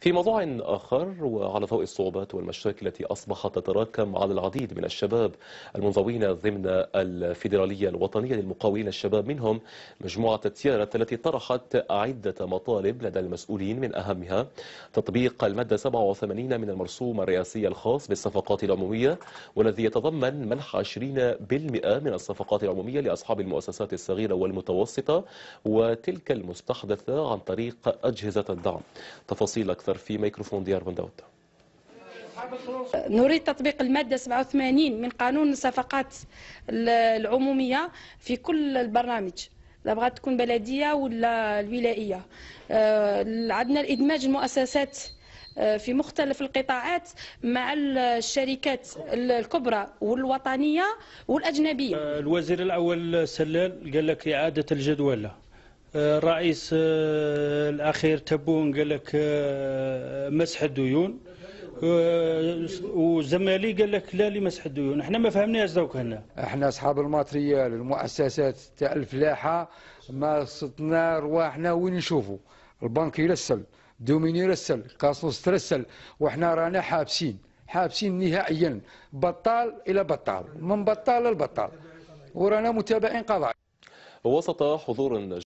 في موضوع آخر وعلى ضوء الصعوبات والمشاكل التي أصبحت تتراكم على العديد من الشباب المنضوين ضمن الفيدرالية الوطنية للمقاولين الشباب منهم مجموعة تيارت التي طرحت عدة مطالب لدى المسؤولين من أهمها تطبيق المادة 87 من المرسوم الرئاسي الخاص بالصفقات العمومية والذي يتضمن منح 20% من الصفقات العمومية لأصحاب المؤسسات الصغيرة والمتوسطة وتلك المستحدثة عن طريق أجهزة الدعم تفاصيل أكثر أكثر في ميكروفون ديار بن داود نريد تطبيق المادة 87 من قانون الصفقات العمومية في كل البرنامج لا بغات تكون بلدية ولا الولائية آه، عندنا الإدماج المؤسسات آه، في مختلف القطاعات مع الشركات الكبرى والوطنيه والاجنبيه. آه، الوزير الاول سلال قال لك اعاده الجدول الرئيس الاخير تبون قال لك مسح الديون وزمالي قال لك لا لمسح الديون احنا ما فهمناش دوك هنا احنا اصحاب الماتريال المؤسسات تاع الفلاحه ما صدنا رواحنا وين نشوفوا البنك يرسل دوميني يرسل قاصوص ترسل وحنا رانا حابسين حابسين نهائيا بطال الى بطال من بطال للبطال ورانا متابعين قضاء وسط حضور